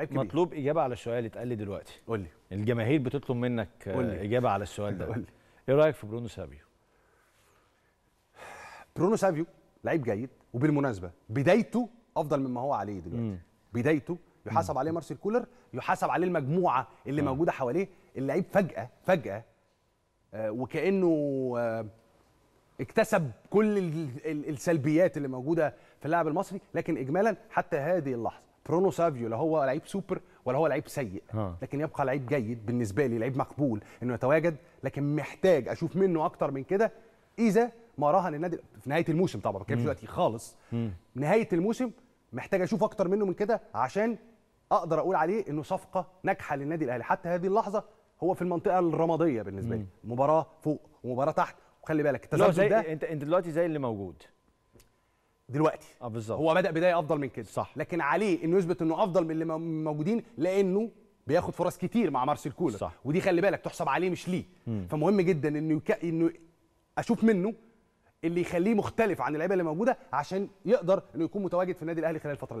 مطلوب اجابه على السؤال اللي اتقال لي دلوقتي قول لي الجماهير بتطلب منك آه، قولي. اجابه على السؤال ده قول ايه رايك في برونو سافيو؟ برونو سافيو لعيب جيد وبالمناسبه بدايته افضل مما هو عليه دلوقتي مم. بدايته يحاسب عليه مارسيل كولر يحاسب عليه المجموعه اللي مم. موجوده حواليه اللعيب فجاه فجاه آه وكانه آه اكتسب كل السلبيات اللي موجوده في اللاعب المصري لكن اجمالا حتى هذه اللحظه برونو سافيو لا هو لعيب سوبر ولا هو لعيب سيء ها. لكن يبقى لعيب جيد بالنسبه لي لعيب مقبول انه يتواجد لكن محتاج اشوف منه اكتر من كده اذا ما راها للنادي في نهايه الموسم طبعا ما بتكلمش دلوقتي خالص مم. نهايه الموسم محتاج اشوف اكتر منه من كده عشان اقدر اقول عليه انه صفقه ناجحه للنادي الاهلي حتى هذه اللحظه هو في المنطقه الرماديه بالنسبه لي مباراه فوق ومباراه تحت وخلي بالك التزام ده انت انت دلوقتي زي اللي موجود دلوقتي اه بالظبط هو بدا بدايه افضل من كده صح لكن عليه انه يثبت انه افضل من اللي موجودين لانه بياخد فرص كتير مع مارسيل كولر صح. ودي خلي بالك تحسب عليه مش ليه مم. فمهم جدا انه يك... انه اشوف منه اللي يخليه مختلف عن اللعيبه اللي موجوده عشان يقدر انه يكون متواجد في النادي الاهلي خلال الفتره اللي جايه